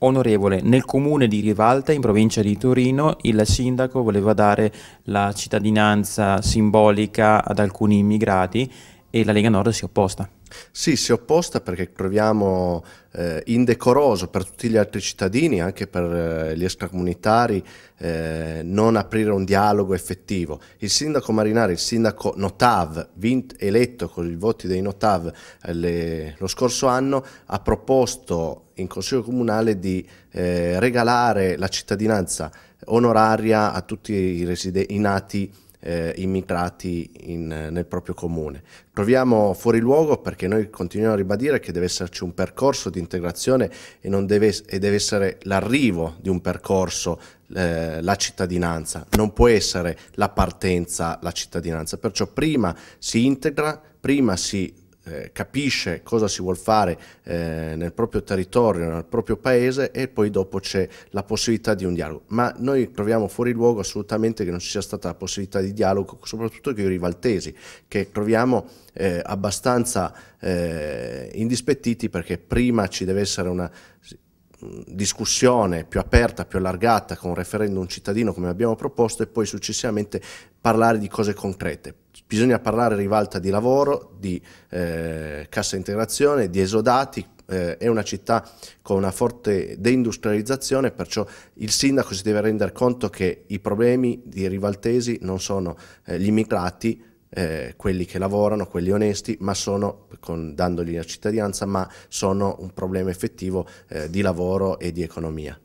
Onorevole, nel comune di Rivalta, in provincia di Torino, il sindaco voleva dare la cittadinanza simbolica ad alcuni immigrati e la Lega Nord si è opposta. Sì, si è opposta perché troviamo eh, indecoroso per tutti gli altri cittadini, anche per eh, gli extracomunitari, eh, non aprire un dialogo effettivo. Il sindaco Marinari, il sindaco Notav, vint, eletto con i voti dei Notav eh, le, lo scorso anno, ha proposto in Consiglio Comunale di eh, regalare la cittadinanza onoraria a tutti i, i nati eh, immigrati in, eh, nel proprio comune. Troviamo fuori luogo perché noi continuiamo a ribadire che deve esserci un percorso di integrazione e, deve, e deve, essere l'arrivo di un percorso eh, la cittadinanza, non può essere la partenza la cittadinanza, perciò prima si integra, prima si eh, capisce cosa si vuole fare eh, nel proprio territorio, nel proprio paese e poi dopo c'è la possibilità di un dialogo. Ma noi troviamo fuori luogo assolutamente che non ci sia stata la possibilità di dialogo, soprattutto con i rivaltesi, che troviamo eh, abbastanza eh, indispettiti perché prima ci deve essere una discussione più aperta, più allargata con un referendum cittadino come abbiamo proposto e poi successivamente parlare di cose concrete. Bisogna parlare rivalta di lavoro, di eh, cassa integrazione, di esodati, eh, è una città con una forte deindustrializzazione, perciò il sindaco si deve rendere conto che i problemi di rivaltesi non sono eh, gli immigrati, eh, quelli che lavorano, quelli onesti, ma sono, con, dandogli la cittadinanza, ma sono un problema effettivo eh, di lavoro e di economia.